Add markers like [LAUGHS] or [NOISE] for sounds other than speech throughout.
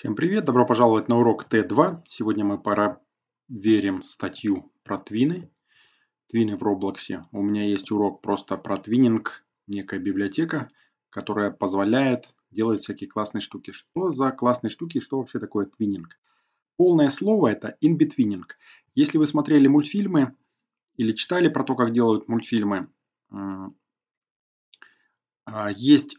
Всем привет! Добро пожаловать на урок Т2. Сегодня мы проверим статью про твины. Твины в Роблоксе. У меня есть урок просто про твининг, некая библиотека, которая позволяет делать всякие классные штуки. Что за классные штуки что вообще такое твининг? Полное слово это инбитвининг. Если вы смотрели мультфильмы или читали про то, как делают мультфильмы, э, а, есть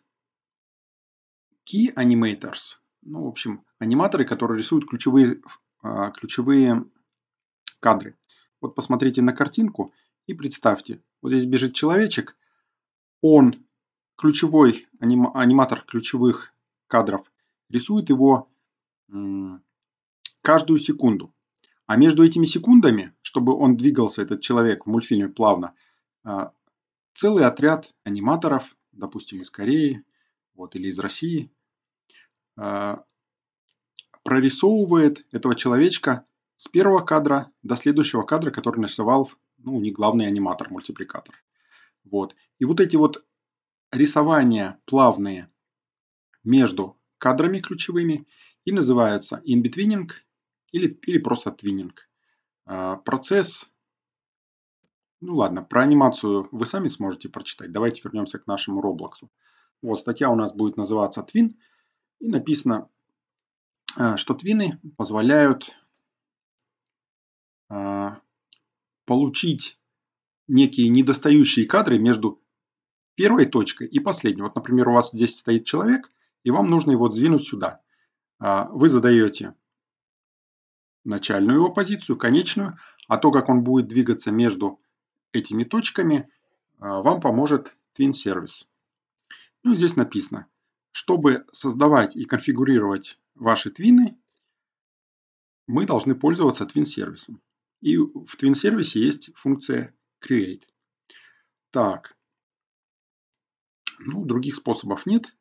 Key Animators – ну, в общем, аниматоры, которые рисуют ключевые, а, ключевые кадры. Вот посмотрите на картинку и представьте. Вот здесь бежит человечек, он ключевой аним, аниматор ключевых кадров рисует его каждую секунду. А между этими секундами, чтобы он двигался, этот человек в мультфильме плавно, а, целый отряд аниматоров, допустим, из Кореи вот, или из России, Э, прорисовывает этого человечка с первого кадра до следующего кадра, который нарисовал ну, не главный аниматор, мультипликатор. Вот. И вот эти вот рисования плавные между кадрами ключевыми и называются in-betweening или, или просто твининг. Э, процесс, ну ладно, про анимацию вы сами сможете прочитать. Давайте вернемся к нашему Роблоксу. Вот, статья у нас будет называться Twin – и написано, э, что твины позволяют э, получить некие недостающие кадры между первой точкой и последней. Вот, например, у вас здесь стоит человек, и вам нужно его сдвинуть сюда. Э, вы задаете начальную его позицию, конечную, а то, как он будет двигаться между этими точками, вам поможет Twin Service. Ну, здесь написано, чтобы создавать и конфигурировать ваши твины, мы должны пользоваться твин-сервисом. И в твин-сервисе есть функция create. Так. Ну, других способов нет.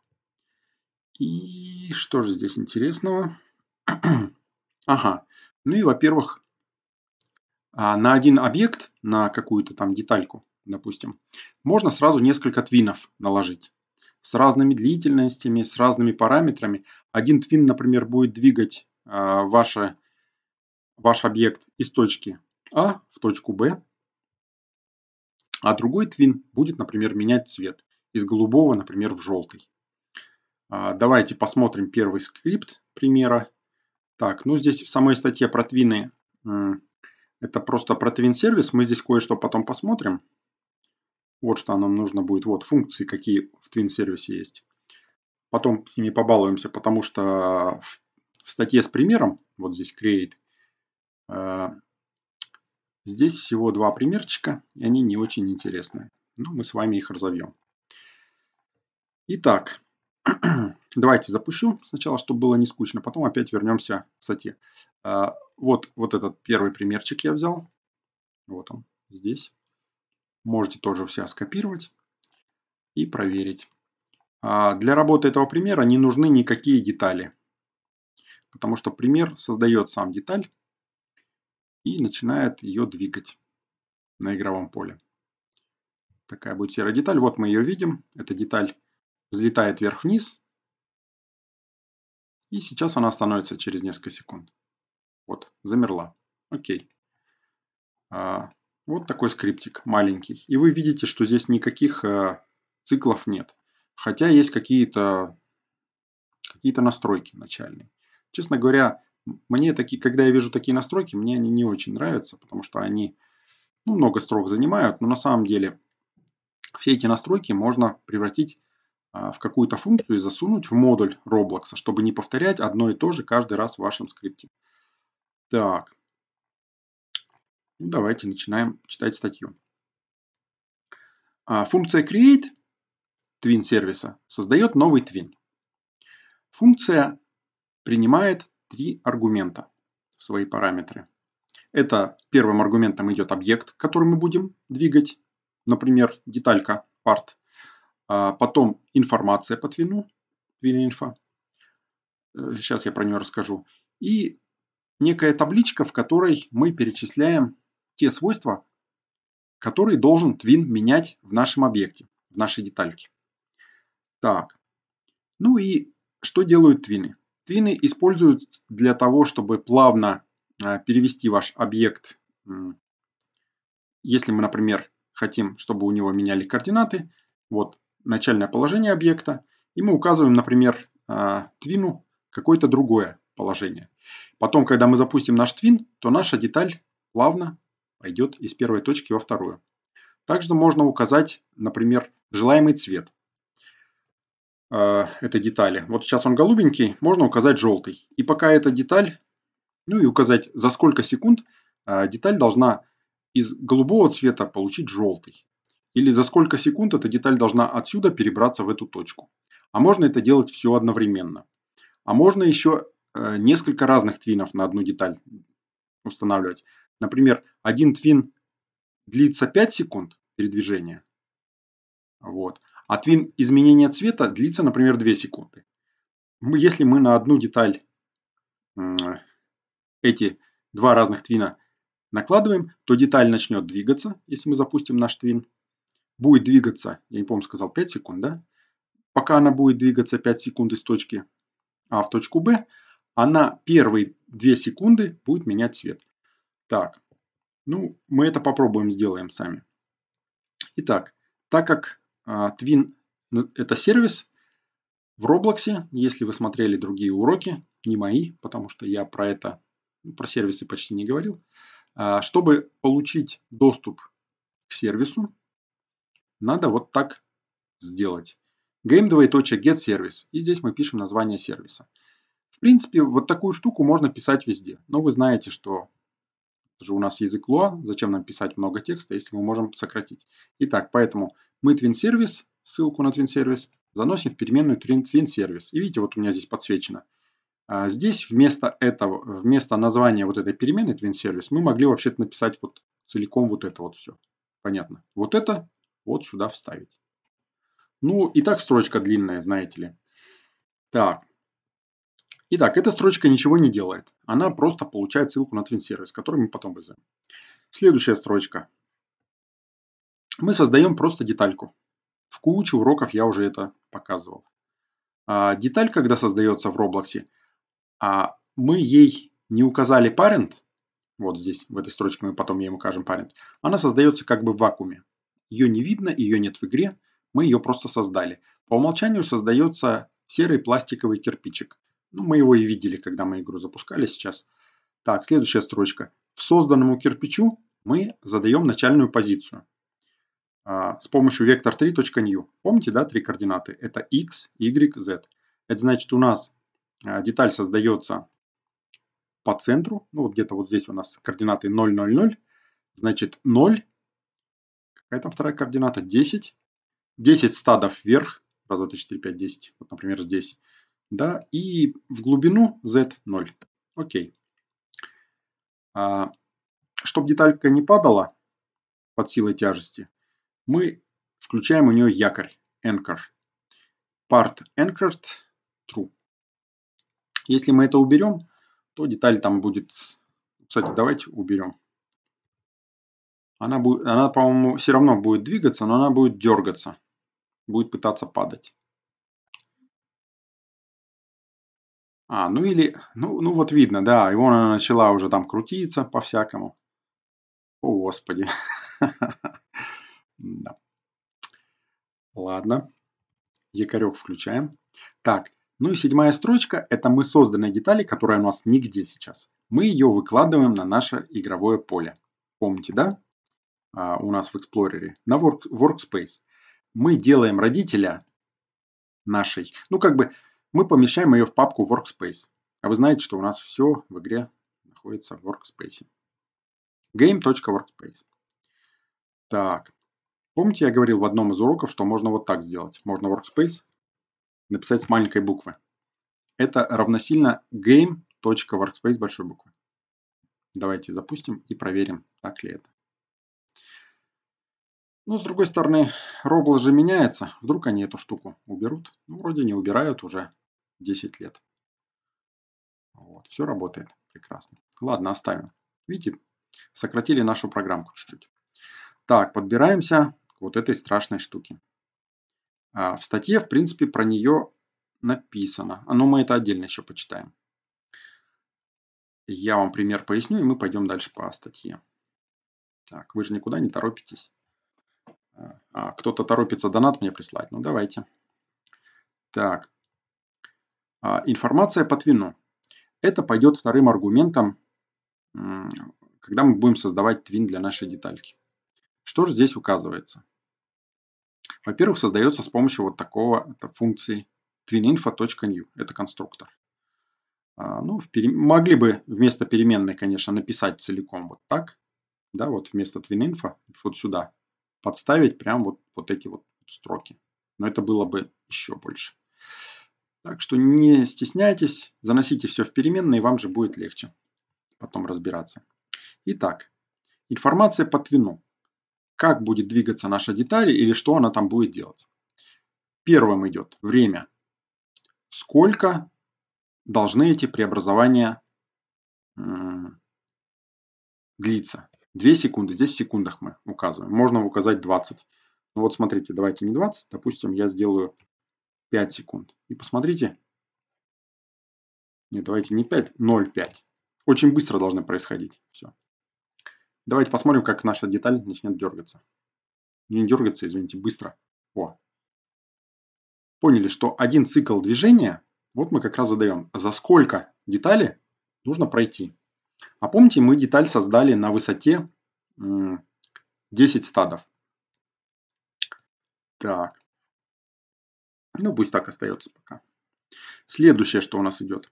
И что же здесь интересного? [CLEARS THROAT] ага. Ну и, во-первых, а, на один объект, на какую-то там детальку, допустим, можно сразу несколько твинов наложить с разными длительностями, с разными параметрами. Один твин, например, будет двигать э, ваше, ваш объект из точки А в точку Б, а другой твин будет, например, менять цвет из голубого, например, в желтый. А, давайте посмотрим первый скрипт примера. Так, ну здесь в самой статье про твины это просто про твин сервис. Мы здесь кое-что потом посмотрим. Вот что нам нужно будет. Вот функции, какие в Twin сервисе есть. Потом с ними побалуемся, потому что в, статье с примером, вот здесь create, э, здесь всего два примерчика, и они не очень интересны. Но ну, мы с вами их разовьем. Итак, [CLEARS THROAT] давайте запущу сначала, чтобы было не скучно, потом опять вернемся к статье. Э, вот, вот этот первый примерчик я взял. Вот он здесь. Можете тоже все скопировать и проверить. А, для работы этого примера не нужны никакие детали, потому что пример создает сам деталь и начинает ее двигать на игровом поле. Такая будет серая деталь. Вот мы ее видим. Эта деталь взлетает вверх-вниз. И сейчас она остановится через несколько секунд. Вот, замерла. Окей. А, вот такой скриптик маленький. И вы видите, что здесь никаких э, циклов нет. Хотя есть какие-то какие настройки начальные. Честно говоря, мне такие, когда я вижу такие настройки, мне они не очень нравятся, потому что они ну, много строк занимают, но на самом деле все эти настройки можно превратить э, в какую-то функцию и засунуть в модуль Roblox, чтобы не повторять одно и то же каждый раз в вашем скрипте. Так, ну, давайте начинаем читать статью. А, функция create twin сервиса создает новый твин. Функция принимает три аргумента в свои параметры. Это первым аргументом идет объект, который мы будем двигать, например, деталька part. А, потом информация по твину, твин-инфо. Сейчас э, я про нее расскажу. И некая табличка, в которой мы перечисляем те свойства, которые должен твин менять в нашем объекте, в нашей детальке. Так, ну и что делают твины? Твины используют для того, чтобы плавно а, перевести ваш объект, если мы, например, хотим, чтобы у него меняли координаты, вот начальное положение объекта, и мы указываем, например, а, твину какое-то другое положение. Потом, когда мы запустим наш твин, то наша деталь плавно пойдет из первой точки во вторую. Также можно указать, например, желаемый цвет э, этой детали. Вот сейчас он голубенький, можно указать желтый. И пока эта деталь, ну и указать за сколько секунд э, деталь должна из голубого цвета получить желтый. Или за сколько секунд эта деталь должна отсюда перебраться в эту точку. А можно это делать все одновременно. А можно еще э, несколько разных твинов на одну деталь устанавливать. Например, один твин длится 5 секунд передвижения, вот, а твин изменения цвета длится, например, 2 секунды. Мы, если мы на одну деталь эти два разных твина накладываем, то деталь начнет двигаться, если мы запустим наш твин. Будет двигаться, я не помню, сказал 5 секунд, да? Пока она будет двигаться 5 секунд из точки А в точку Б, она первые 2 секунды будет менять цвет. Так, ну, мы это попробуем, сделаем сами. Итак, так как а, Twin это сервис, в Roblox, если вы смотрели другие уроки, не мои, потому что я про это, про сервисы почти не говорил, а, чтобы получить доступ к сервису, надо вот так сделать. Game. GameDway.getService. И здесь мы пишем название сервиса. В принципе, вот такую штуку можно писать везде. Но вы знаете, что же у нас языкло, зачем нам писать много текста, если мы можем сократить. Итак, поэтому мы twin service, ссылку на twin service, заносим в переменную twin service. И видите, вот у меня здесь подсвечено. А, здесь вместо этого, вместо названия вот этой переменной twin service мы могли вообще-то написать вот целиком вот это вот все. Понятно. Вот это вот сюда вставить. Ну и так строчка длинная, знаете ли. Так, Итак, эта строчка ничего не делает. Она просто получает ссылку на Twin сервис, который мы потом вызовем. Следующая строчка. Мы создаем просто детальку. В куче уроков я уже это показывал. А, деталь, когда создается в Roblox, а мы ей не указали parent, вот здесь, в этой строчке мы потом ей укажем parent, она создается как бы в вакууме. Ее не видно, ее нет в игре, мы ее просто создали. По умолчанию создается серый пластиковый кирпичик – ну, мы его и видели, когда мы игру запускали сейчас. Так, следующая строчка. В созданному кирпичу мы задаем начальную позицию а, с помощью вектор 3.new. Помните, да, три координаты? Это x, y, z. Это значит, у нас а, деталь создается по центру. Ну, вот где-то вот здесь у нас координаты 0, 0, 0. Значит, 0. Какая там вторая координата? 10. 10 стадов вверх. 1, 2, 3, 4, 5, 10. Вот, например, здесь да, и в глубину z 0. Окей. А, чтобы деталька не падала под силой тяжести, мы включаем у нее якорь, anchor. Part anchored true. Если мы это уберем, то деталь там будет... Кстати, давайте уберем. Она, будет, она по-моему, все равно будет двигаться, но она будет дергаться. Будет пытаться падать. А, ну или, ну, ну вот видно, да, и она начала уже там крутиться по-всякому. О, Господи. [LAUGHS] да. Ладно. Якорек включаем. Так, ну и седьмая строчка – это мы созданные детали, которая у нас нигде сейчас. Мы ее выкладываем на наше игровое поле. Помните, да? А, у нас в Explorer на work, Workspace. Мы делаем родителя нашей, ну как бы мы помещаем ее в папку Workspace. А вы знаете, что у нас все в игре находится в Workspace. Game.workspace. Так. Помните, я говорил в одном из уроков, что можно вот так сделать. Можно Workspace написать с маленькой буквы. Это равносильно game.workspace большой буквы. Давайте запустим и проверим, так ли это. Но ну, с другой стороны, Roblox же меняется. Вдруг они эту штуку уберут. Ну, вроде не убирают уже. 10 лет. Вот, все работает прекрасно. Ладно, оставим. Видите, сократили нашу программку чуть-чуть. Так, подбираемся к вот этой страшной штуке. А, в статье, в принципе, про нее написано. А, Но ну, мы это отдельно еще почитаем. Я вам пример поясню, и мы пойдем дальше по статье. Так, вы же никуда не торопитесь. А, а кто-то торопится донат мне прислать. Ну, давайте. Так, а, информация по твину. Это пойдет вторым аргументом, когда мы будем создавать твин для нашей детальки. Что же здесь указывается? Во-первых, создается с помощью вот такого функции twinInfo.new. Это конструктор. А, ну, могли бы вместо переменной, конечно, написать целиком вот так. Да, вот вместо twinInfo вот сюда подставить прям вот, вот эти вот строки. Но это было бы еще больше. Так что не стесняйтесь, заносите все в переменные, вам же будет легче потом разбираться. Итак, информация по твину. Как будет двигаться наша деталь или что она там будет делать. Первым идет время. Сколько должны эти преобразования длиться. 2 секунды, здесь в секундах мы указываем. Можно указать 20. Ну вот смотрите, давайте не 20, допустим, я сделаю 5 секунд. И посмотрите. Нет, давайте не 5, 0,5. Очень быстро должно происходить. Все. Давайте посмотрим, как наша деталь начнет дергаться. Не дергаться, извините, быстро. О. Поняли, что один цикл движения, вот мы как раз задаем, за сколько детали нужно пройти. А помните, мы деталь создали на высоте 10 стадов. Так, ну, пусть так остается пока. Следующее, что у нас идет.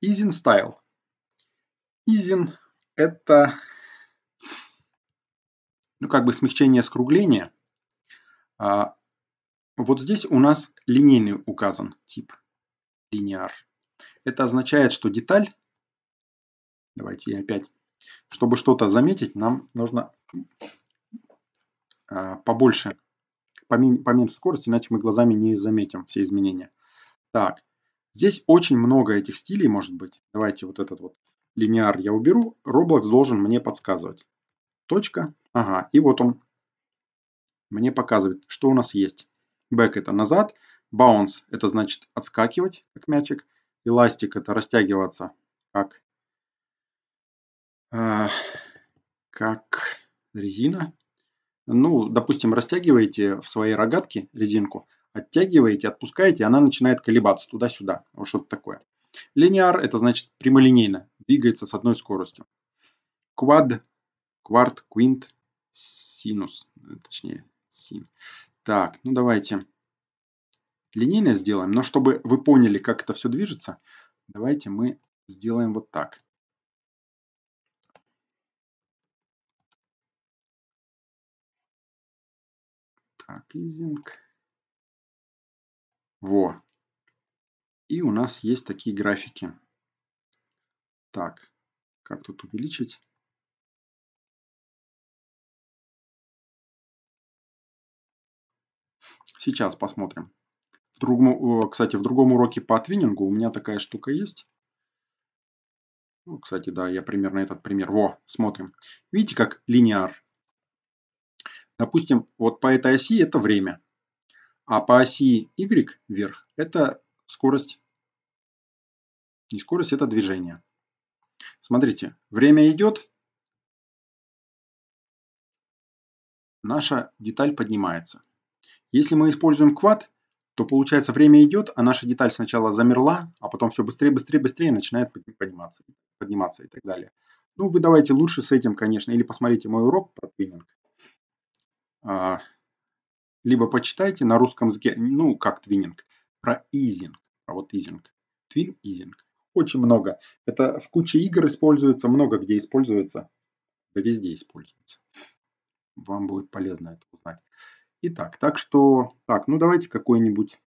Изин Style. Изин – это ну, как бы смягчение скругления. А, вот здесь у нас линейный указан тип, Линеар. Это означает, что деталь, давайте я опять, чтобы что-то заметить, нам нужно а, побольше поменьше скорости, иначе мы глазами не заметим все изменения. Так, здесь очень много этих стилей может быть. Давайте вот этот вот линеар я уберу. Roblox должен мне подсказывать. Точка. Ага, и вот он мне показывает, что у нас есть. Back это назад. Bounce это значит отскакивать, как мячик. Эластик это растягиваться, как, э, как резина ну, допустим, растягиваете в своей рогатке резинку, оттягиваете, отпускаете, она начинает колебаться туда-сюда, вот что-то такое. Линеар – это значит прямолинейно, двигается с одной скоростью. Квад, кварт, квинт, синус, э, точнее, син. Так, ну давайте линейное сделаем, но чтобы вы поняли, как это все движется, давайте мы сделаем вот так. Так, изинг. Во. И у нас есть такие графики. Так, как тут увеличить? Сейчас посмотрим. В другом, кстати, в другом уроке по твиннингу у меня такая штука есть. Ну, кстати, да, я примерно этот пример. Во, смотрим. Видите, как линеар. Допустим, вот по этой оси это время, а по оси Y вверх это скорость. Не скорость, это движение. Смотрите, время идет, наша деталь поднимается. Если мы используем квад, то получается время идет, а наша деталь сначала замерла, а потом все быстрее, быстрее, быстрее начинает подниматься, подниматься и так далее. Ну, вы давайте лучше с этим, конечно, или посмотрите мой урок про твининг. А, либо почитайте на русском языке, ну, как Твиннинг про изинг, а вот изинг, твин изинг. Очень много. Это в куче игр используется, много где используется, да везде используется. Вам будет полезно это узнать. Итак, так что, так, ну давайте какой-нибудь,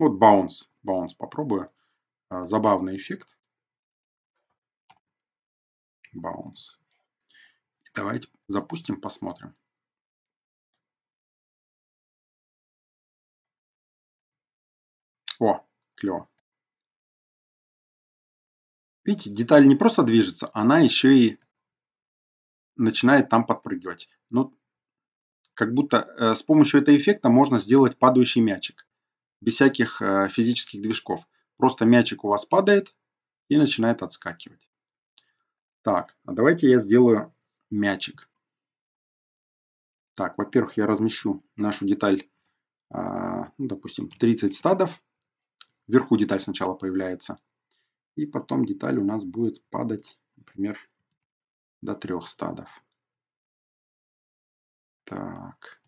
вот bounce, bounce попробую. А, забавный эффект. Bounce. Давайте запустим, посмотрим. О, клево. Видите, деталь не просто движется, она еще и начинает там подпрыгивать. Ну, как будто э, с помощью этого эффекта можно сделать падающий мячик. Без всяких э, физических движков. Просто мячик у вас падает и начинает отскакивать. Так, а давайте я сделаю мячик. Так, во-первых, я размещу нашу деталь, э, ну, допустим, 30 стадов. Вверху деталь сначала появляется. И потом деталь у нас будет падать, например, до трех стадов. Так.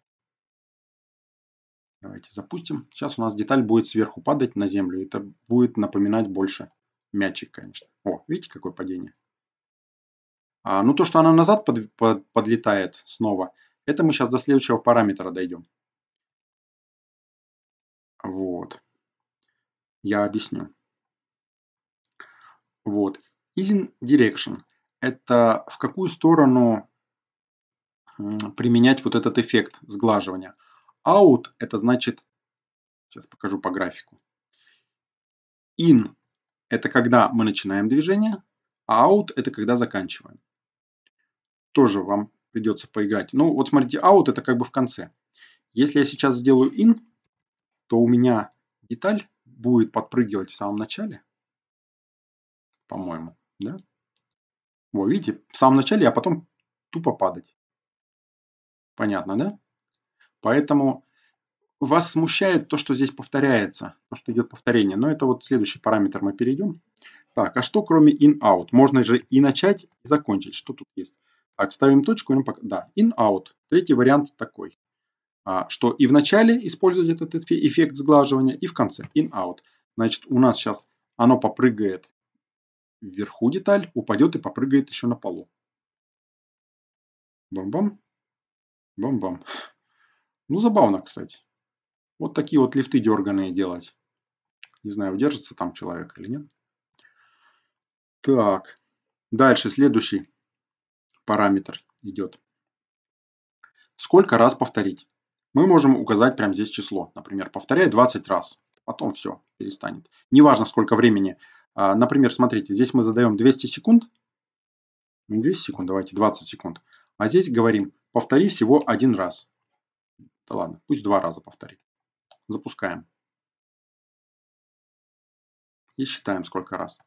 Давайте запустим. Сейчас у нас деталь будет сверху падать на землю. Это будет напоминать больше мячик, конечно. О, видите, какое падение? А, ну, то, что она назад под, под, подлетает снова, это мы сейчас до следующего параметра дойдем. Вот. Я объясню. Вот. Is in direction – это в какую сторону применять вот этот эффект сглаживания. Out – это значит, сейчас покажу по графику. In – это когда мы начинаем движение, а out – это когда заканчиваем. Тоже вам придется поиграть. Ну вот смотрите, out – это как бы в конце. Если я сейчас сделаю in, то у меня деталь будет подпрыгивать в самом начале. По-моему, да? Вот, видите, в самом начале, а потом тупо падать. Понятно, да? Поэтому вас смущает то, что здесь повторяется, то, что идет повторение. Но это вот следующий параметр мы перейдем. Так, а что кроме in-out? Можно же и начать, и закончить. Что тут есть? Так, ставим точку. Да, in-out. Третий вариант такой. А, что и в начале использовать этот эффект сглаживания, и в конце, in-out. Значит, у нас сейчас оно попрыгает вверху деталь, упадет и попрыгает еще на полу. Бам-бам. Бам-бам. Ну, забавно, кстати. Вот такие вот лифты дерганые делать. Не знаю, удержится там человек или нет. Так. Дальше, следующий параметр идет. Сколько раз повторить? мы можем указать прямо здесь число. Например, повторяй 20 раз. Потом все, перестанет. Неважно, сколько времени. А, например, смотрите, здесь мы задаем 200 секунд. Не ну, 200 секунд, давайте 20 секунд. А здесь говорим, повтори всего один раз. Да ладно, пусть два раза повторит. Запускаем. И считаем, сколько раз.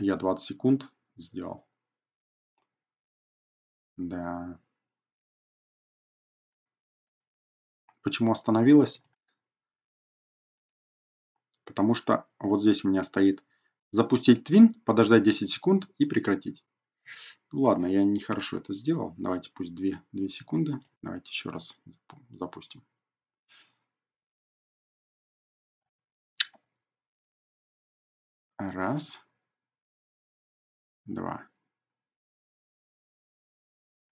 Я 20 секунд сделал. Да. Почему остановилась? Потому что вот здесь у меня стоит запустить твин, подождать 10 секунд и прекратить. Ну ладно, я нехорошо это сделал. Давайте пусть 2, 2 секунды. Давайте еще раз запустим. Раз. Два.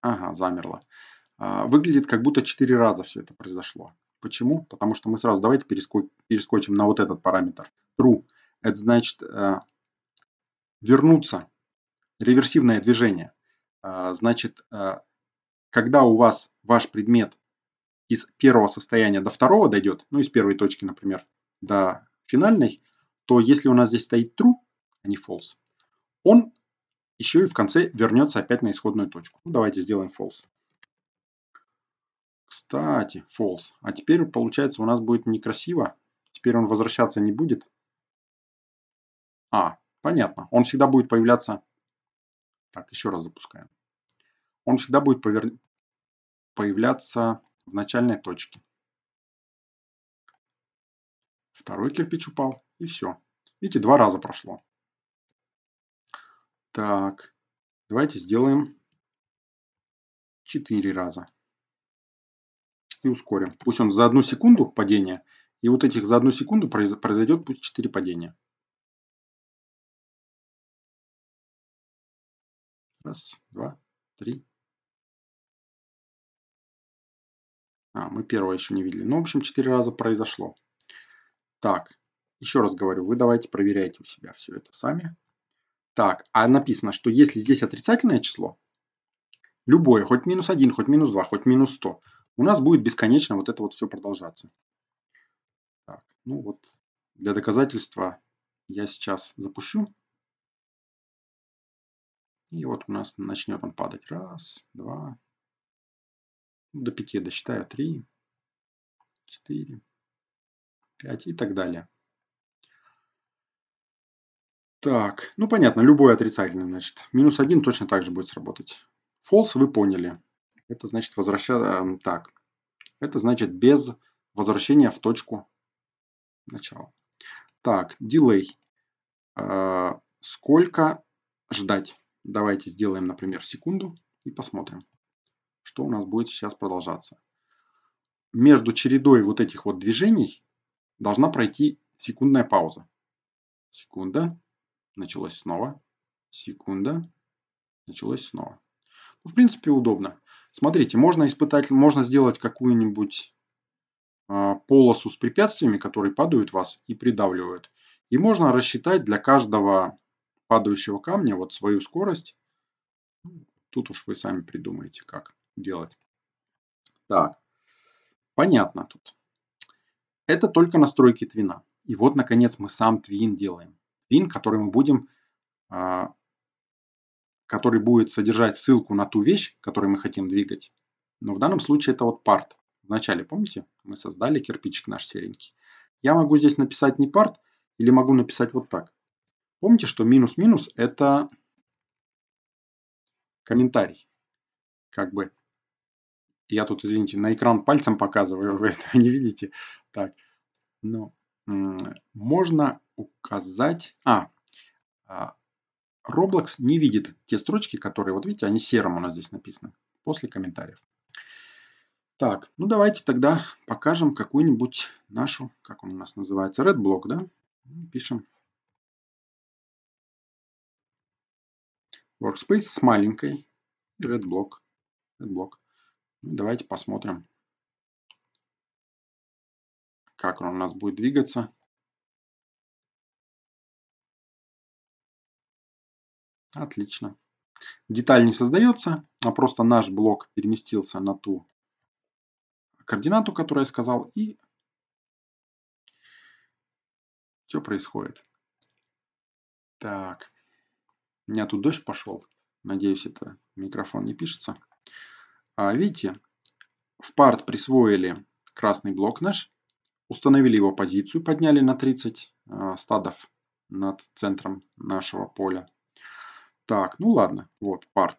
Ага, замерло. А, выглядит как будто 4 раза все это произошло. Почему? Потому что мы сразу давайте перескочим на вот этот параметр. True. Это значит э, вернуться. Реверсивное движение. А, значит, э, когда у вас ваш предмет из первого состояния до второго дойдет, ну, из первой точки, например, до финальной, то если у нас здесь стоит true, а не false, он еще и в конце вернется опять на исходную точку. Ну, давайте сделаем false. Кстати, false. А теперь, получается, у нас будет некрасиво. Теперь он возвращаться не будет. А, понятно. Он всегда будет появляться... Так, еще раз запускаем. Он всегда будет повер... появляться в начальной точке. Второй кирпич упал, и все. Видите, два раза прошло. Так, давайте сделаем четыре раза автоматически ускорим. Пусть он за одну секунду падения, и вот этих за одну секунду произойдет пусть 4 падения. Раз, два, три. А, мы первого еще не видели. Ну, в общем, 4 раза произошло. Так, еще раз говорю, вы давайте проверяйте у себя все это сами. Так, а написано, что если здесь отрицательное число, любое, хоть минус 1, хоть минус 2, хоть минус 100, у нас будет бесконечно вот это вот все продолжаться. Так, ну вот для доказательства я сейчас запущу. И вот у нас начнет он падать. Раз, два, ну, до пяти досчитаю. Три, четыре, пять и так далее. Так, ну понятно, любой отрицательный, значит. Минус один точно так же будет сработать. False вы поняли. Это значит возвращаться... Эм, так. Это значит без возвращения в точку начала. Так, delay. А, сколько ждать? Давайте сделаем, например, секунду и посмотрим, что у нас будет сейчас продолжаться. Между чередой вот этих вот движений должна пройти секундная пауза. Секунда. Началось снова. Секунда. Началось снова. Ну, в принципе, удобно. Смотрите, можно испытать, можно сделать какую-нибудь а, полосу с препятствиями, которые падают вас и придавливают. И можно рассчитать для каждого падающего камня вот свою скорость. Тут уж вы сами придумаете, как делать. Так, понятно тут. Это только настройки твина. И вот, наконец, мы сам твин делаем. Твин, который мы будем а, который будет содержать ссылку на ту вещь, которую мы хотим двигать. Но в данном случае это вот part. Вначале, помните, мы создали кирпичик наш серенький. Я могу здесь написать не part, или могу написать вот так. Помните, что минус-минус – это комментарий. Как бы я тут, извините, на экран пальцем показываю, вы этого не видите. Так, ну, можно указать... А, а Roblox не видит те строчки, которые, вот видите, они серым у нас здесь написаны, после комментариев. Так, ну давайте тогда покажем какую-нибудь нашу, как он у нас называется, RedBlock, да? Ну, пишем Workspace с маленькой и RedBlock. RedBlock. Ну, давайте посмотрим, как он у нас будет двигаться. Отлично. Деталь не создается, а просто наш блок переместился на ту координату, которую я сказал, и все происходит. Так. У меня тут дождь пошел. Надеюсь, это микрофон не пишется. А, видите, в парт присвоили красный блок наш, установили его позицию, подняли на 30 э, а, стадов над центром нашего поля. Так, ну ладно, вот part.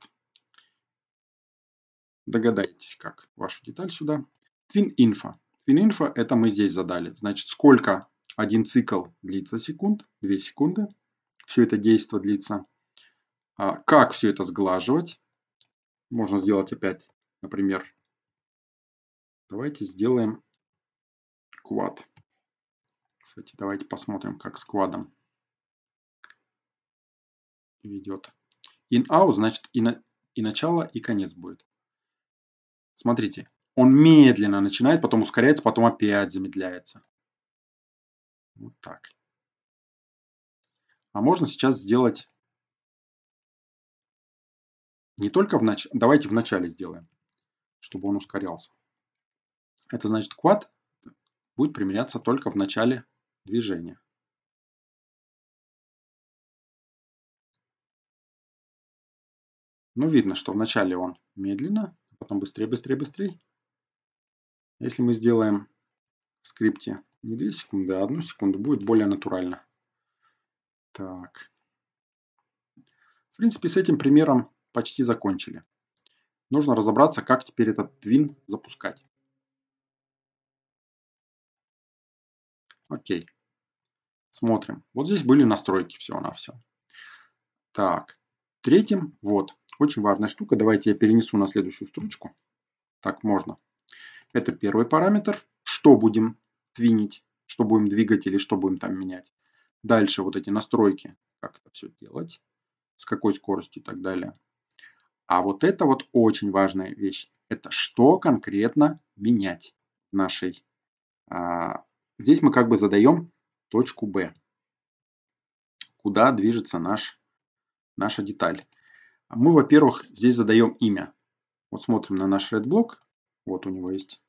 Догадайтесь, как вашу деталь сюда. TwinInfo. TwinInfo это мы здесь задали. Значит, сколько один цикл длится секунд, 2 секунды. Все это действие длится. А, как все это сглаживать? Можно сделать опять, например, давайте сделаем квад. Кстати, давайте посмотрим, как с квадом ведет. In out значит и, на, и начало, и конец будет. Смотрите, он медленно начинает, потом ускоряется, потом опять замедляется. Вот так. А можно сейчас сделать не только в начале. Давайте в начале сделаем, чтобы он ускорялся. Это значит, квад будет применяться только в начале движения. Ну, видно, что вначале он медленно, а потом быстрее, быстрее, быстрее. Если мы сделаем в скрипте не 2 секунды, а 1 секунду, будет более натурально. Так. В принципе, с этим примером почти закончили. Нужно разобраться, как теперь этот твин запускать. Окей. Смотрим. Вот здесь были настройки всего-навсего. Так. Третьим, вот, очень важная штука. Давайте я перенесу на следующую строчку. Так можно. Это первый параметр. Что будем твинить, что будем двигать или что будем там менять. Дальше вот эти настройки, как это все делать, с какой скоростью и так далее. А вот это вот очень важная вещь. Это что конкретно менять нашей. А, здесь мы как бы задаем точку B. Куда движется наш, наша деталь. А мы, во-первых, здесь задаем имя. Вот смотрим на наш red блок. Вот у него есть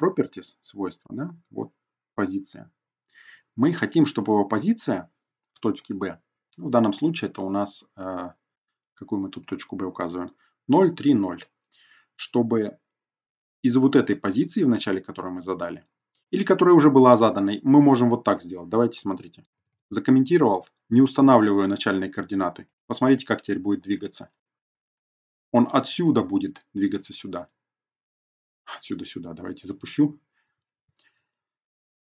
properties, свойства, да? Вот позиция. Мы хотим, чтобы его позиция в точке B, ну, в данном случае это у нас, э, какую мы тут точку B указываем, 0, 3, 0. чтобы из вот этой позиции, в начале которой мы задали, или которая уже была заданной, мы можем вот так сделать. Давайте смотрите. Закомментировал, не устанавливаю начальные координаты. Посмотрите, как теперь будет двигаться. Он отсюда будет двигаться сюда. Отсюда сюда. Давайте запущу.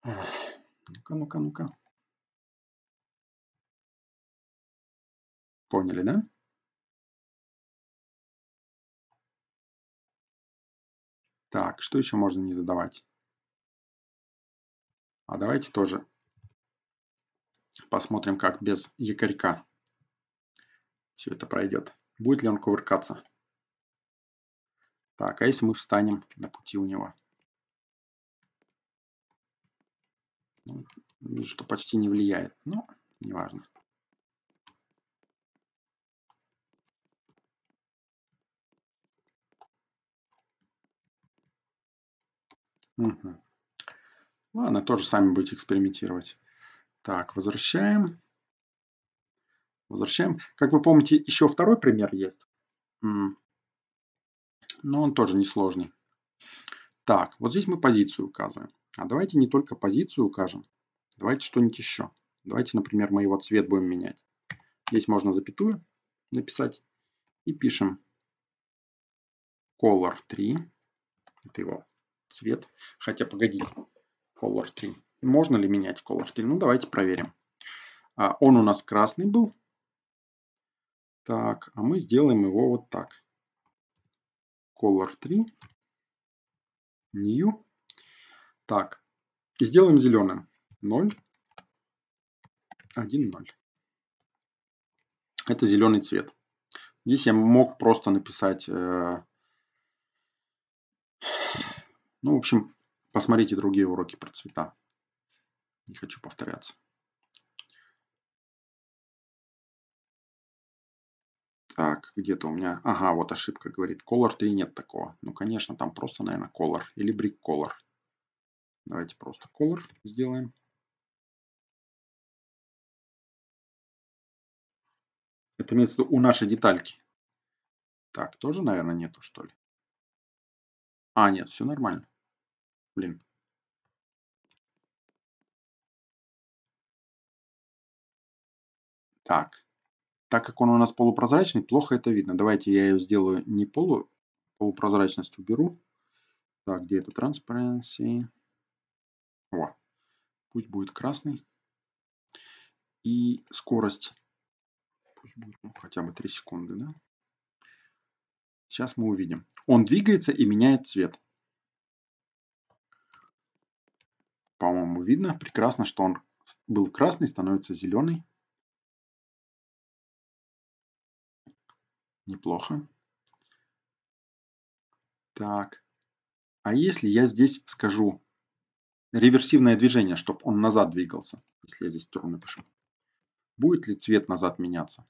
Ну-ка, ну-ка, ну-ка. Поняли, да? Так, что еще можно не задавать? А давайте тоже Посмотрим, как без якорька все это пройдет. Будет ли он кувыркаться? Так, а если мы встанем на пути у него? Ну, вижу, что почти не влияет, но неважно. Угу. Ладно, тоже сами будете экспериментировать. Так, возвращаем. Возвращаем. Как вы помните, еще второй пример есть. Но он тоже несложный. Так, вот здесь мы позицию указываем. А давайте не только позицию укажем. Давайте что-нибудь еще. Давайте, например, мы его цвет будем менять. Здесь можно запятую написать. И пишем color 3. Это его цвет. Хотя, погодите. Color 3. Можно ли менять color Ну, давайте проверим. А, он у нас красный был. Так, а мы сделаем его вот так. Color 3. New. Так, и сделаем зеленым. 0, 1, 0. Это зеленый цвет. Здесь я мог просто написать... Э, ну, в общем, посмотрите другие уроки про цвета. Не хочу повторяться. Так, где-то у меня... Ага, вот ошибка говорит. Color 3 нет такого. Ну, конечно, там просто, наверное, color. Или brick color. Давайте просто color сделаем. Это имеется в виду у нашей детальки. Так, тоже, наверное, нету, что ли? А, нет, все нормально. Блин. Так, так как он у нас полупрозрачный, плохо это видно. Давайте я ее сделаю не полу, полупрозрачность уберу. Так, где это Transparency? О, пусть будет красный. И скорость. Пусть будет ну, хотя бы 3 секунды, да? Сейчас мы увидим. Он двигается и меняет цвет. По-моему, видно прекрасно, что он был красный, становится зеленый. Неплохо. Так. А если я здесь скажу реверсивное движение, чтобы он назад двигался, если я здесь тру напишу, будет ли цвет назад меняться?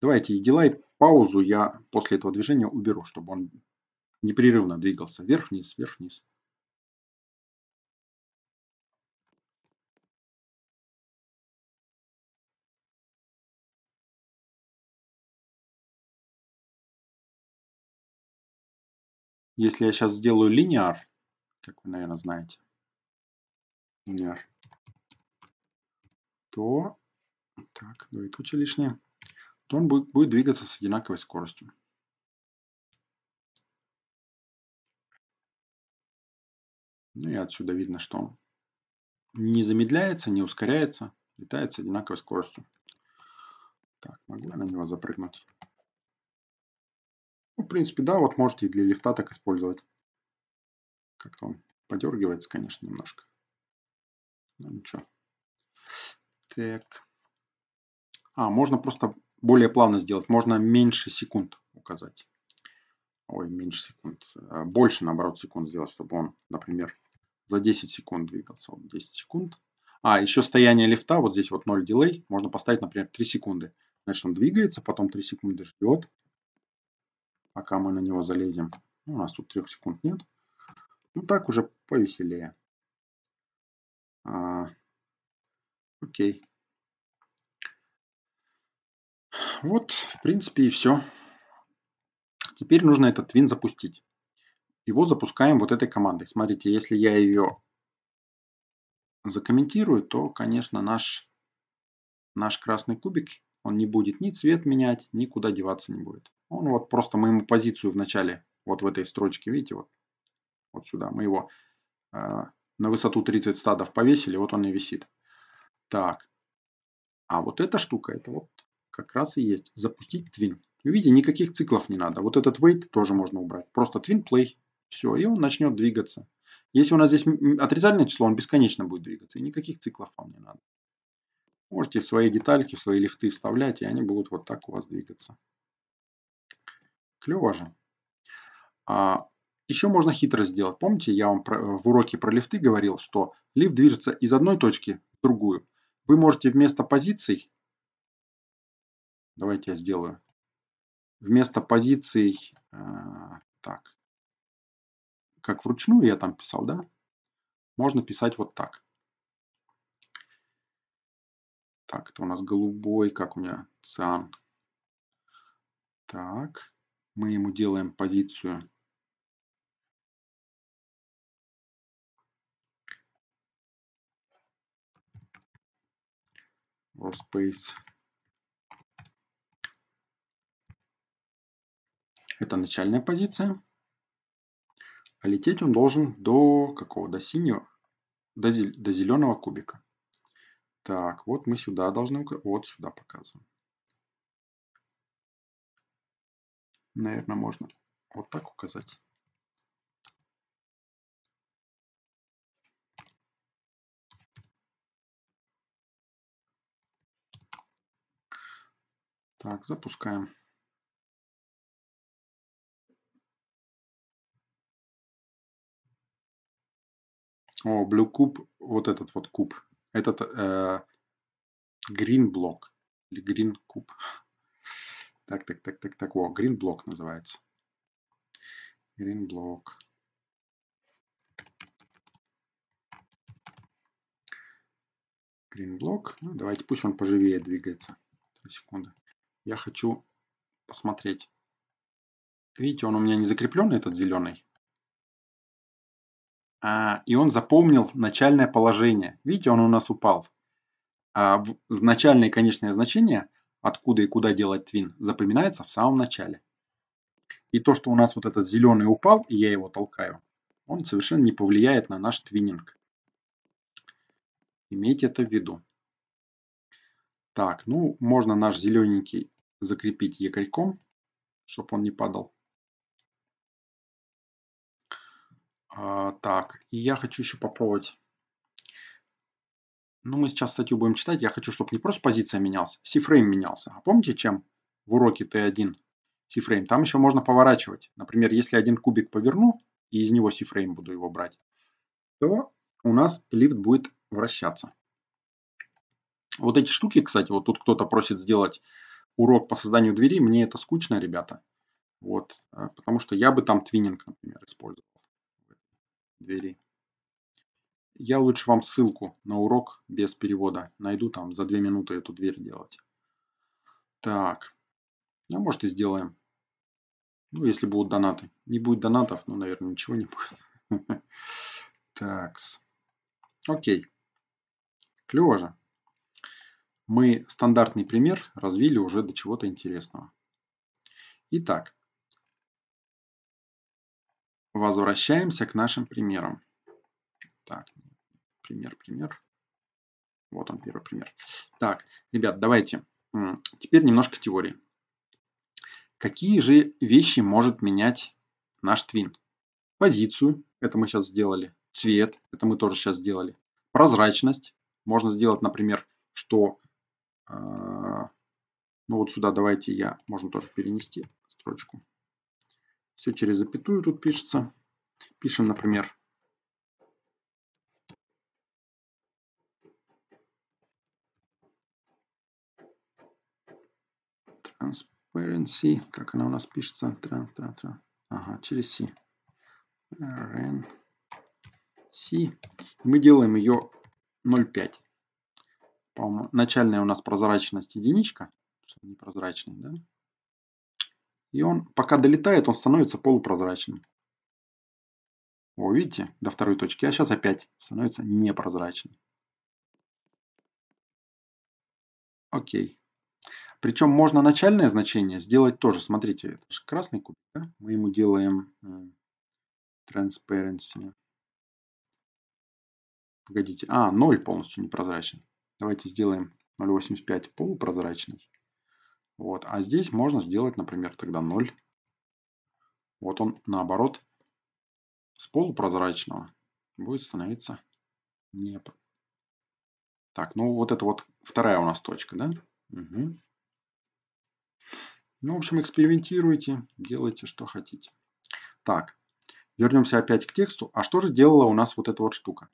Давайте и дела, паузу я после этого движения уберу, чтобы он непрерывно двигался вверх-вниз, вверх-вниз. Если я сейчас сделаю линейр, как вы, наверное, знаете, линейр, то, так, ну и туча лишняя, то он будет, будет двигаться с одинаковой скоростью. Ну и отсюда видно, что он не замедляется, не ускоряется, летает с одинаковой скоростью. Так, могу я на него запрыгнуть? Ну, в принципе, да, вот можете и для лифта так использовать. Как-то он подергивается, конечно, немножко. Но ну, ничего. Так. А, можно просто более плавно сделать. Можно меньше секунд указать. Ой, меньше секунд. А, больше, наоборот, секунд сделать, чтобы он, например, за 10 секунд двигался. Вот 10 секунд. А, еще стояние лифта, вот здесь вот 0 дилей, можно поставить, например, 3 секунды. Значит, он двигается, потом 3 секунды ждет, пока мы на него залезем. Ну, у нас тут трех секунд нет. Ну так уже повеселее. А, окей. Вот, в принципе, и все. Теперь нужно этот твин запустить. Его запускаем вот этой командой. Смотрите, если я ее закомментирую, то, конечно, наш, наш красный кубик он не будет ни цвет менять, никуда деваться не будет. Он вот просто мы ему позицию в начале, вот в этой строчке, видите, вот, вот сюда. Мы его э, на высоту 30 стадов повесили, вот он и висит. Так. А вот эта штука, это вот как раз и есть. Запустить twin. Видите, никаких циклов не надо. Вот этот weight тоже можно убрать. Просто twin play. Все, и он начнет двигаться. Если у нас здесь отрицательное число, он бесконечно будет двигаться. И никаких циклов вам не надо. Можете в свои детальки, в свои лифты вставлять, и они будут вот так у вас двигаться. Клево же. А, еще можно хитро сделать. Помните, я вам в уроке про лифты говорил, что лифт движется из одной точки в другую. Вы можете вместо позиций, давайте я сделаю, вместо позиций, э, так, как вручную я там писал, да, можно писать вот так. Так, это у нас голубой, как у меня циан. Так, мы ему делаем позицию. Workspace. Это начальная позиция. А лететь он должен до какого? До синего, до, зел до зеленого кубика. Так, вот мы сюда должны указать. Вот сюда показываем. Наверное, можно вот так указать. Так, запускаем. О, Blue Cube, вот этот вот куб этот э, green Block или green куб. Так, так, так, так, так. О, green Block называется. Green Block, Green Block. Ну, давайте, пусть он поживее двигается. Три секунды. Я хочу посмотреть. Видите, он у меня не закреплен, этот зеленый. А, и он запомнил начальное положение. Видите, он у нас упал. А, начальное и конечное значение, откуда и куда делать твин, запоминается в самом начале. И то, что у нас вот этот зеленый упал, и я его толкаю, он совершенно не повлияет на наш твининг. Имейте это в виду. Так, ну можно наш зелененький закрепить якорьком, чтобы он не падал. А, так, и я хочу еще попробовать. Ну, мы сейчас статью будем читать. Я хочу, чтобы не просто позиция менялась, сифрейм менялся. А помните, чем в уроке Т1 сифрейм? Там еще можно поворачивать. Например, если один кубик поверну, и из него сифрейм буду его брать, то у нас лифт будет вращаться. Вот эти штуки, кстати, вот тут кто-то просит сделать урок по созданию двери. Мне это скучно, ребята. Вот, э, потому что я бы там твининг, например, использовал двери. Я лучше вам ссылку на урок без перевода. Найду там за две минуты эту дверь делать. Так. А может и сделаем. Ну, если будут донаты. Не будет донатов, ну, наверное, ничего не будет. [LAUGHS] Такс. Окей. Клево же. Мы стандартный пример развили уже до чего-то интересного. Итак, Возвращаемся к нашим примерам. Так, пример, пример. Вот он, первый пример. Так, ребят, давайте. Теперь немножко теории. Какие же вещи может менять наш твин? Позицию, это мы сейчас сделали. Цвет, это мы тоже сейчас сделали. Прозрачность. Можно сделать, например, что... Э, ну вот сюда давайте я, можно тоже перенести строчку. Все через запятую тут пишется. Пишем, например, transparency, как она у нас пишется, trans, trans, trans. Ага, через C. Ren C. Мы делаем ее 0,5. По-моему, начальная у нас прозрачность единичка. Непрозрачный, да? И он, пока долетает, он становится полупрозрачным. О, видите, до второй точки. А сейчас опять становится непрозрачным. Окей. Причем можно начальное значение сделать тоже. Смотрите, это же красный кубик. Да? Мы ему делаем transparency. Погодите. А, 0 полностью непрозрачный. Давайте сделаем 0.85 полупрозрачный. Вот. А здесь можно сделать, например, тогда 0. Вот он наоборот с полупрозрачного будет становиться не... Так, ну вот это вот вторая у нас точка, да? Угу. Ну, в общем, экспериментируйте, делайте, что хотите. Так, вернемся опять к тексту. А что же делала у нас вот эта вот штука?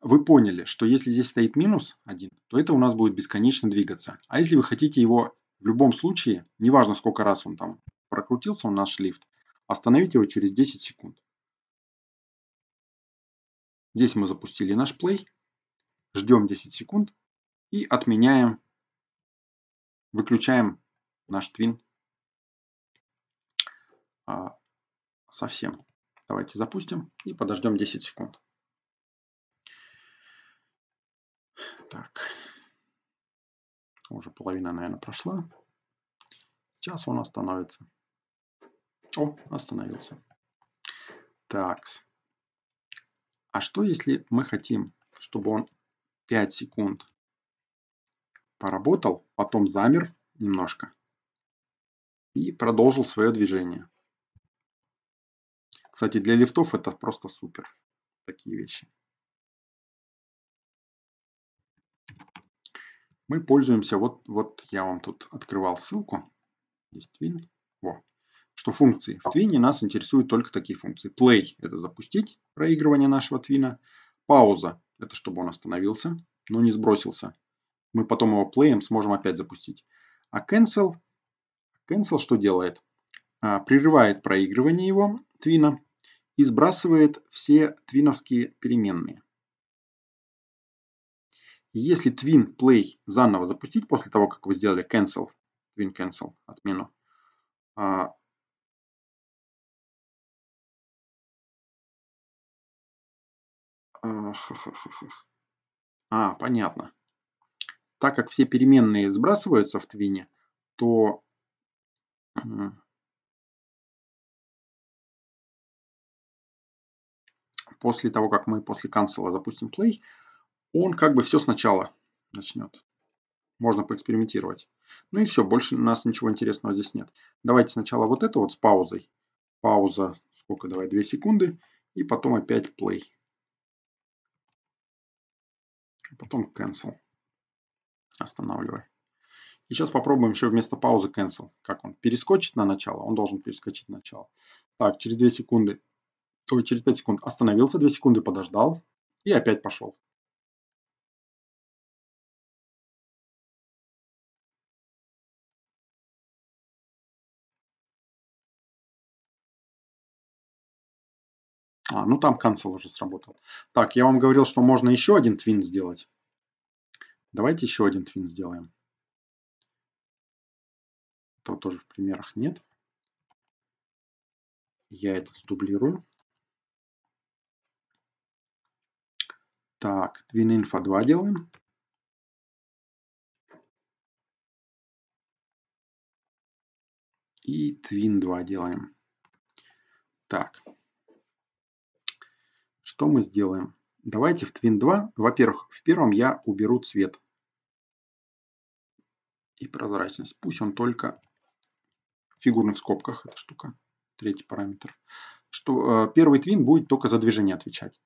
Вы поняли, что если здесь стоит минус 1, то это у нас будет бесконечно двигаться. А если вы хотите его в любом случае, неважно сколько раз он там прокрутился, он наш лифт, остановить его через 10 секунд. Здесь мы запустили наш play, ждем 10 секунд и отменяем, выключаем наш твин а, совсем. Давайте запустим и подождем 10 секунд. Так. Уже половина, наверное, прошла. Сейчас он остановится. О, остановился. Так. А что, если мы хотим, чтобы он 5 секунд поработал, потом замер немножко и продолжил свое движение? Кстати, для лифтов это просто супер. Такие вещи. мы пользуемся, вот, вот я вам тут открывал ссылку, здесь twin, во, что функции. В твине нас интересуют только такие функции. Play – это запустить проигрывание нашего твина. Пауза – это чтобы он остановился, но не сбросился. Мы потом его плеем сможем опять запустить. А cancel, cancel что делает? А, прерывает проигрывание его твина и сбрасывает все твиновские переменные. Если Twin Play заново запустить после того, как вы сделали cancel, Twin cancel, отмену, А, а, [LAUGHS] а понятно. Так как все переменные сбрасываются в твине, то после того, как мы после cancel запустим play, он как бы все сначала начнет. Можно поэкспериментировать. Ну и все, больше у нас ничего интересного здесь нет. Давайте сначала вот это вот с паузой. Пауза, сколько, давай, 2 секунды. И потом опять play. А потом cancel. Останавливай. И сейчас попробуем еще вместо паузы cancel. Как он? Перескочит на начало? Он должен перескочить на начало. Так, через 2 секунды, ой, через 5 секунд остановился, 2 секунды подождал и опять пошел. А, ну там cancel уже сработал. Так, я вам говорил, что можно еще один твин сделать. Давайте еще один твин сделаем. Этого тоже в примерах нет. Я это сдублирую. Так, twin info 2 делаем. И twin 2 делаем. Так, что мы сделаем? Давайте в Twin 2, во-первых, в первом я уберу цвет и прозрачность. Пусть он только в фигурных скобках, эта штука, третий параметр. Что э, первый твин будет только за движение отвечать.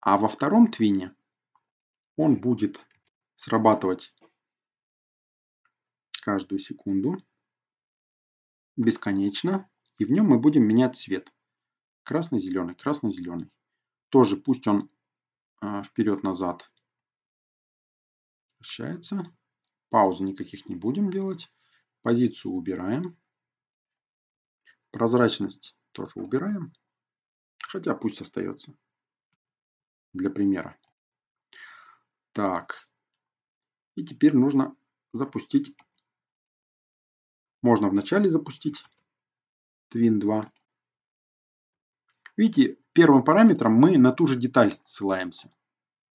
А во втором твине он будет срабатывать каждую секунду бесконечно. И в нем мы будем менять цвет. красно зеленый красно зеленый тоже пусть он э, вперед-назад вращается. Пауз никаких не будем делать. Позицию убираем. Прозрачность тоже убираем. Хотя пусть остается. Для примера. Так. И теперь нужно запустить. Можно вначале запустить Twin 2. Видите, первым параметром мы на ту же деталь ссылаемся,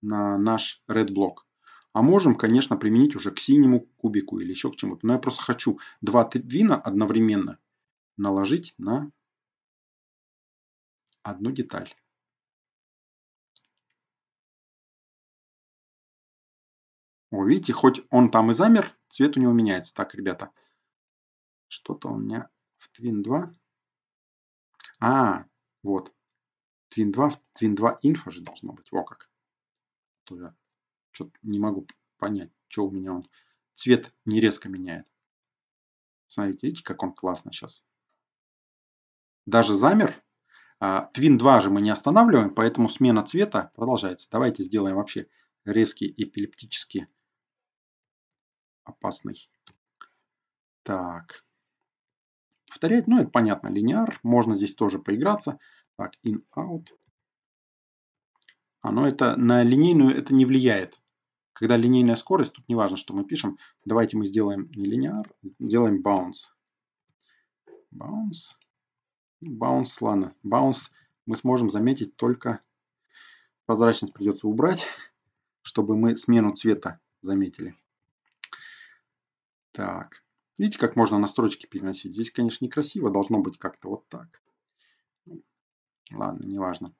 на наш red блок. А можем, конечно, применить уже к синему кубику или еще к чему-то. Но я просто хочу два твина одновременно наложить на одну деталь. О, видите, хоть он там и замер, цвет у него меняется. Так, ребята, что-то у меня в Twin 2. А, вот. Twin 2, Twin 2 инфа же должно быть. Во как. То я что-то не могу понять, что у меня он. Цвет не резко меняет. Смотрите, видите, как он классно сейчас. Даже замер. А, Twin 2 же мы не останавливаем, поэтому смена цвета продолжается. Давайте сделаем вообще резкий эпилептически опасный. Так. Повторять, ну это понятно, линеар, Можно здесь тоже поиграться. Так, in, out. Оно это на линейную это не влияет. Когда линейная скорость, тут не важно, что мы пишем. Давайте мы сделаем не линейар, сделаем bounce. Bounce. Bounce, ладно. Bounce мы сможем заметить только... Прозрачность придется убрать, чтобы мы смену цвета заметили. Так. Видите, как можно на строчке переносить? Здесь, конечно, некрасиво. Должно быть как-то вот так. Ладно, неважно.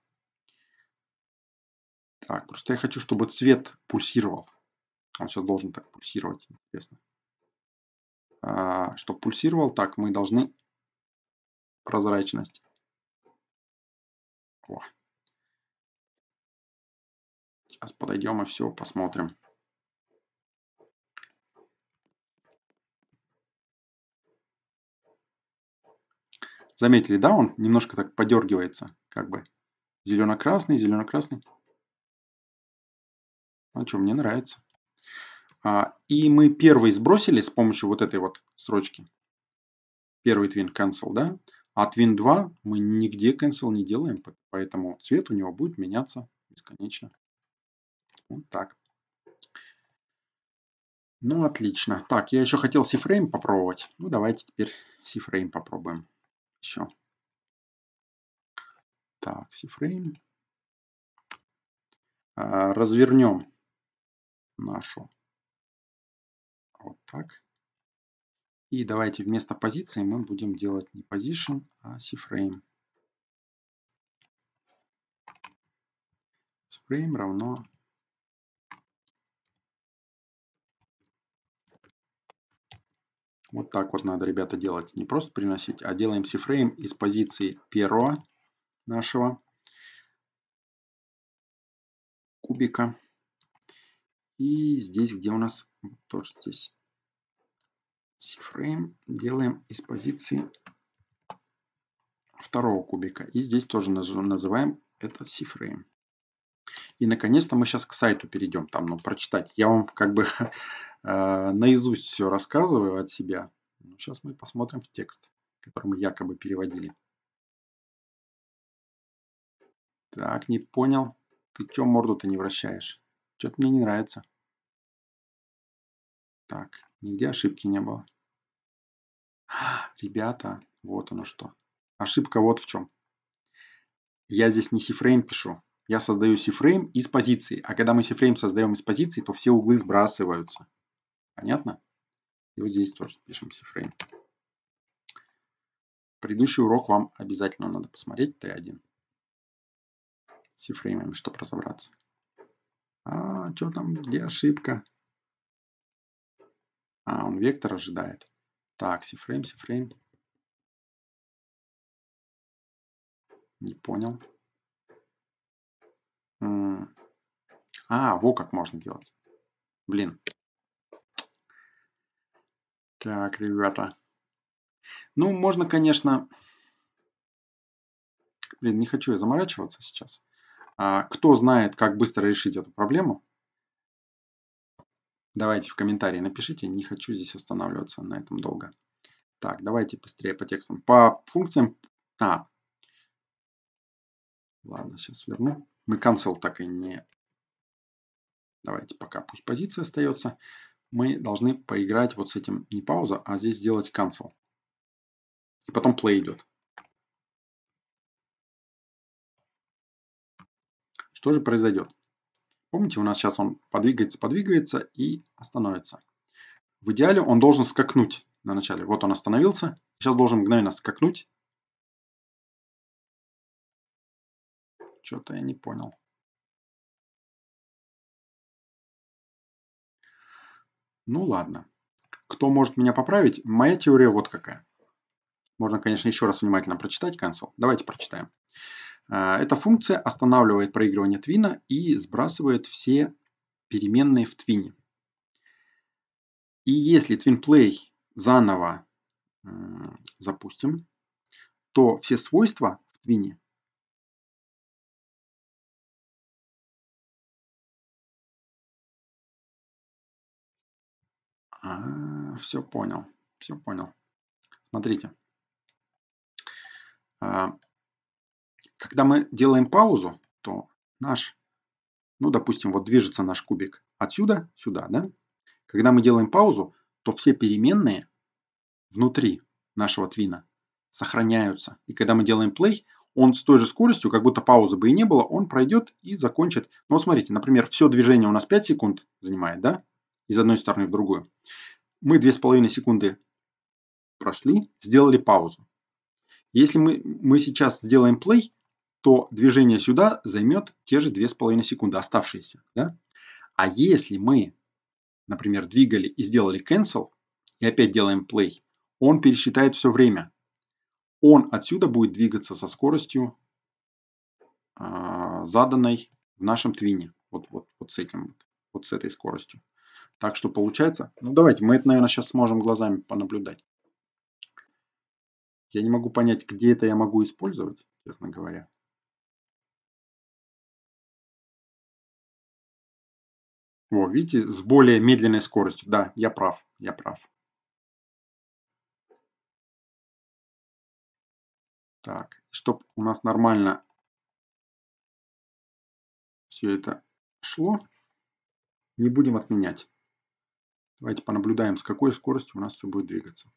Так, просто я хочу, чтобы цвет пульсировал. Он сейчас должен так пульсировать, интересно. А, чтобы пульсировал, так, мы должны прозрачность. О. Сейчас подойдем и все посмотрим. Заметили, да, он немножко так подергивается. Как бы зелено-красный, зелено-красный. Ну, а что, мне нравится. А, и мы первый сбросили с помощью вот этой вот строчки. Первый twin cancel, да? А twin 2 мы нигде cancel не делаем, поэтому цвет у него будет меняться бесконечно. Вот так. Ну, отлично. Так, я еще хотел C-Frame попробовать. Ну, давайте теперь C-Frame попробуем. Еще. Так, сифрейм. А, развернем нашу вот так. И давайте вместо позиции мы будем делать не position, а сифрейм. Сифрейм равно Вот так вот надо, ребята, делать. Не просто приносить, а делаем сифрейм из позиции первого нашего кубика. И здесь, где у нас, тоже здесь, C-frame, делаем из позиции второго кубика. И здесь тоже называем это C-frame. И наконец-то мы сейчас к сайту перейдем, там, ну, прочитать. Я вам как бы [LAUGHS] э, наизусть все рассказываю от себя. Сейчас ну, мы посмотрим в текст, который мы якобы переводили. Так, не понял. Ты чё морду-то не вращаешь? Чё-то мне не нравится. Так, нигде ошибки не было. [GASPS] Ребята, вот оно что. Ошибка вот в чем. Я здесь не сифрейм пишу. Я создаю сифрейм из позиции. А когда мы сифрейм создаем из позиции, то все углы сбрасываются. Понятно? И вот здесь тоже пишем сифрейм. Предыдущий урок вам обязательно надо посмотреть. Т1 сифреймами, чтобы разобраться. А, что там, где ошибка? А, он вектор ожидает. Так, сифрейм, сифрейм. Не понял. А, вот как можно делать. Блин. Так, ребята. Ну, можно, конечно... Блин, не хочу я заморачиваться сейчас. А, кто знает, как быстро решить эту проблему? Давайте в комментарии напишите, не хочу здесь останавливаться на этом долго. Так, давайте быстрее по текстам. По функциям... А, ладно, сейчас верну. Мы cancel так и не... Давайте пока пусть позиция остается. Мы должны поиграть вот с этим не пауза, а здесь сделать cancel. И потом play идет. Что же произойдет? Помните, у нас сейчас он подвигается, подвигается и остановится. В идеале он должен скакнуть на начале. Вот он остановился. Сейчас должен мгновенно скакнуть. Что-то я не понял. Ну ладно. Кто может меня поправить? Моя теория вот какая. Можно, конечно, еще раз внимательно прочитать консоль. Давайте прочитаем. Э, эта функция останавливает проигрывание твина и сбрасывает все переменные в твине. И если TwinPlay заново запустим, то все свойства в твине а, все понял, все понял. Смотрите. Э, когда мы делаем паузу, то наш, ну, допустим, вот движется наш кубик отсюда сюда, да? Когда мы делаем паузу, то все переменные внутри нашего твина сохраняются. И когда мы делаем play, он с той же скоростью, как будто паузы бы и не было, он пройдет и закончит. Ну вот смотрите, например, все движение у нас 5 секунд занимает, да? Из одной стороны в другую. Мы 2,5 секунды прошли, сделали паузу. Если мы, мы сейчас сделаем play, то движение сюда займет те же 2,5 секунды оставшиеся. Да? А если мы, например, двигали и сделали cancel, и опять делаем play, он пересчитает все время. Он отсюда будет двигаться со скоростью, э, заданной в нашем твине. Вот, вот, вот с этим, вот с этой скоростью. Так что получается, ну давайте, мы это, наверное, сейчас сможем глазами понаблюдать. Я не могу понять, где это я могу использовать, честно говоря. Во, видите, с более медленной скоростью. Да, я прав, я прав. Так, чтобы у нас нормально все это шло, не будем отменять. Давайте понаблюдаем, с какой скоростью у нас все будет двигаться.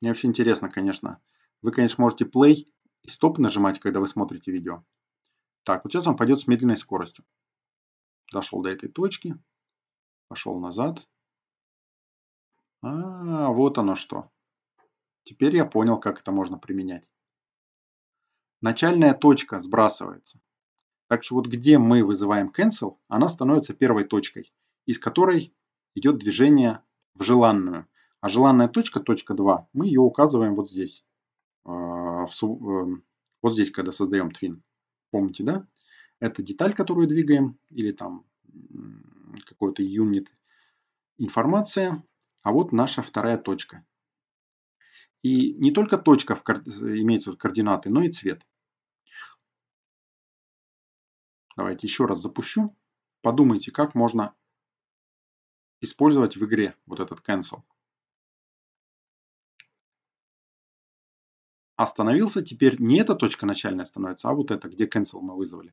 Мне вообще интересно, конечно. Вы, конечно, можете play и стоп нажимать, когда вы смотрите видео. Так, вот сейчас он пойдет с медленной скоростью. Дошел до этой точки. Пошел назад. А, вот оно что. Теперь я понял, как это можно применять. Начальная точка сбрасывается. Так что вот где мы вызываем cancel, она становится первой точкой, из которой идет движение в желанную. А желанная точка, точка 2, мы ее указываем вот здесь. А, эм, вот здесь, когда создаем twin. Помните, да? Это деталь, которую двигаем, или там какой-то юнит информация. А вот наша вторая точка. И не только точка в, имеется в координаты, но и цвет. Давайте еще раз запущу. Подумайте, как можно использовать в игре вот этот cancel. остановился, теперь не эта точка начальная становится, а вот эта, где cancel мы вызвали.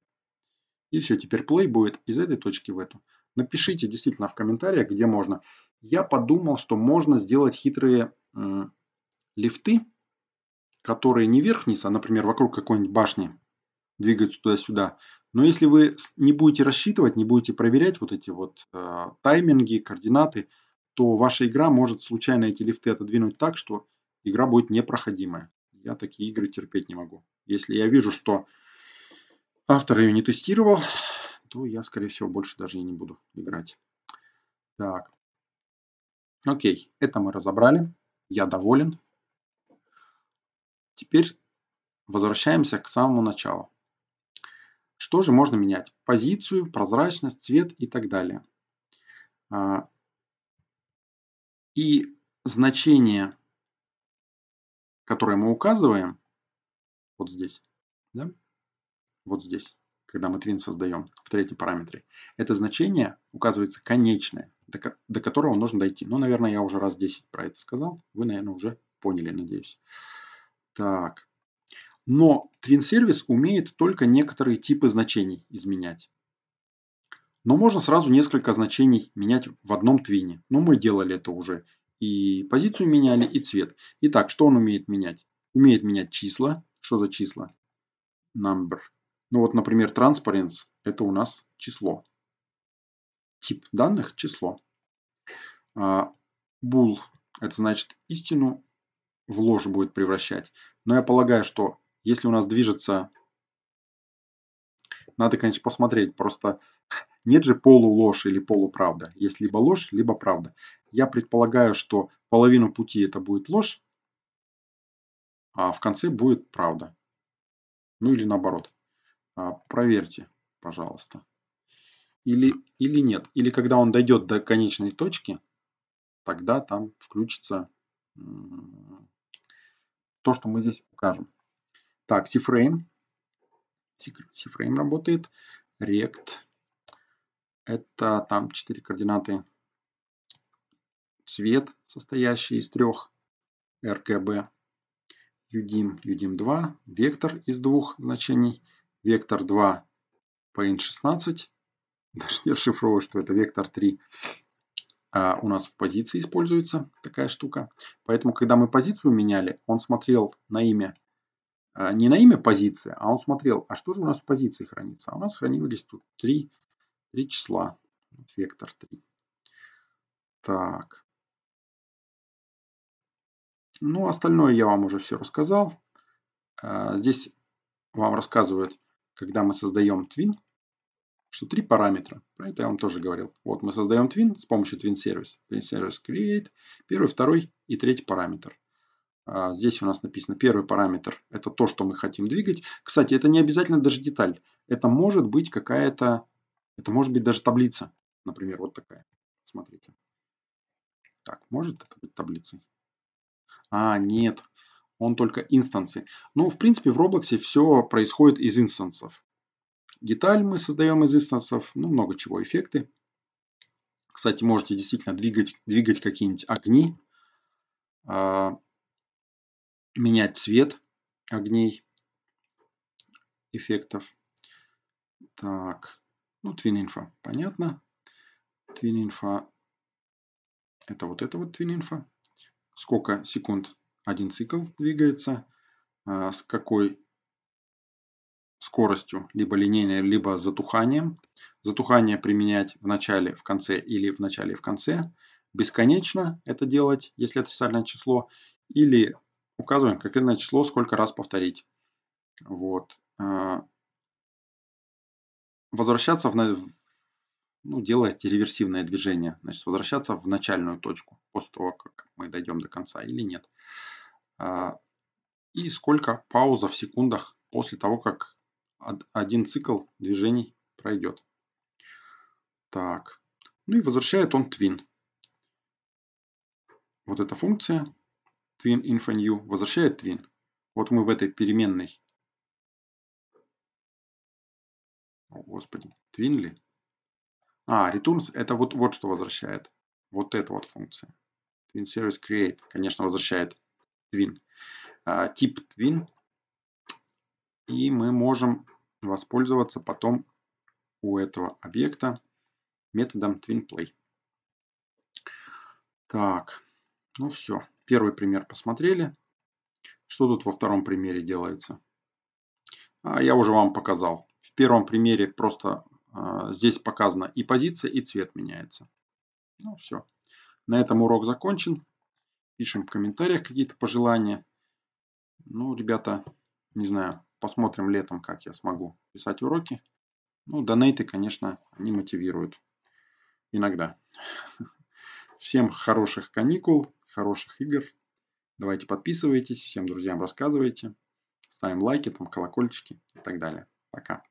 И все, теперь play будет из этой точки в эту. Напишите действительно в комментариях, где можно. Я подумал, что можно сделать хитрые э, лифты, которые не вверх-вниз, а, например, вокруг какой-нибудь башни двигаются туда-сюда. Но если вы не будете рассчитывать, не будете проверять вот эти вот э, тайминги, координаты, то ваша игра может случайно эти лифты отодвинуть так, что игра будет непроходимая. Я такие игры терпеть не могу. Если я вижу, что автор ее не тестировал, то я, скорее всего, больше даже и не буду играть. Так. Окей, это мы разобрали. Я доволен. Теперь возвращаемся к самому началу. Что же можно менять? Позицию, прозрачность, цвет и так далее. А, и значение которое мы указываем, вот здесь, да, вот здесь, когда мы твин создаем в третьем параметре, это значение указывается конечное, до, которого нужно дойти. Ну, наверное, я уже раз 10 про это сказал. Вы, наверное, уже поняли, надеюсь. Так. Но твин-сервис умеет только некоторые типы значений изменять. Но можно сразу несколько значений менять в одном твине. Но ну, мы делали это уже и позицию меняли, и цвет. Итак, что он умеет менять? Умеет менять числа. Что за числа? Number. Ну вот, например, transparency – это у нас число. Тип данных – число. А, Bull – это значит истину в ложь будет превращать. Но я полагаю, что если у нас движется... Надо, конечно, посмотреть. Просто нет же полуложь или полуправда. Есть либо ложь, либо правда. Я предполагаю, что половину пути это будет ложь, а в конце будет правда. Ну или наоборот. А, проверьте, пожалуйста. Или, или нет. Или когда он дойдет до конечной точки, тогда там включится то, что мы здесь укажем. Так, C-Frame. C-Frame работает. Rect. Это там 4 координаты цвет, состоящий из трех РКБ, UDIM, UDIM2, вектор из двух значений, вектор 2 PN16, [LAUGHS] даже не расшифровываю, что это вектор 3, а у нас в позиции используется такая штука. Поэтому, когда мы позицию меняли, он смотрел на имя, а, не на имя позиции, а он смотрел, а что же у нас в позиции хранится. А у нас хранились тут три три числа, вот вектор 3. Так, ну, остальное я вам уже все рассказал. А, здесь вам рассказывают, когда мы создаем twin, что три параметра. Про это я вам тоже говорил. Вот мы создаем twin с помощью twin service. Twin service create. Первый, второй и третий параметр. А, здесь у нас написано первый параметр. Это то, что мы хотим двигать. Кстати, это не обязательно даже деталь. Это может быть какая-то... Это может быть даже таблица. Например, вот такая. Смотрите. Так, может это быть таблицей? А, нет, он только инстансы. Ну, в принципе, в Roblox все происходит из инстансов. Деталь мы создаем из инстансов, ну, много чего, эффекты. Кстати, можете действительно двигать, двигать какие-нибудь огни, а, менять цвет огней, эффектов. Так, ну, TwinInfo, понятно. TwinInfo, это вот это вот TwinInfo сколько секунд один цикл двигается, а, с какой скоростью, либо линейной, либо затуханием. Затухание применять в начале, в конце или в начале в конце. Бесконечно это делать, если это официальное число. Или указываем конкретное число, сколько раз повторить. Вот. А, возвращаться в, ну, делать реверсивное движение, значит, возвращаться в начальную точку после того, как мы дойдем до конца или нет. А, и сколько пауза в секундах после того, как один цикл движений пройдет. Так. Ну и возвращает он twin. Вот эта функция twin infonew возвращает twin. Вот мы в этой переменной. О, господи, twin ли? А, returns это вот, вот что возвращает. Вот эта вот функция. Twin service create, конечно, возвращает twin. А, тип twin. И мы можем воспользоваться потом у этого объекта методом twinplay. Так, ну все. Первый пример посмотрели. Что тут во втором примере делается? А я уже вам показал. В первом примере просто а, здесь показана и позиция, и цвет меняется. Ну все. На этом урок закончен. Пишем в комментариях какие-то пожелания. Ну, ребята, не знаю, посмотрим летом, как я смогу писать уроки. Ну, донейты, конечно, они мотивируют. Иногда. [LAUGHS] Всем хороших каникул, хороших игр. Давайте подписывайтесь, всем друзьям рассказывайте. Ставим лайки, там колокольчики и так далее. Пока.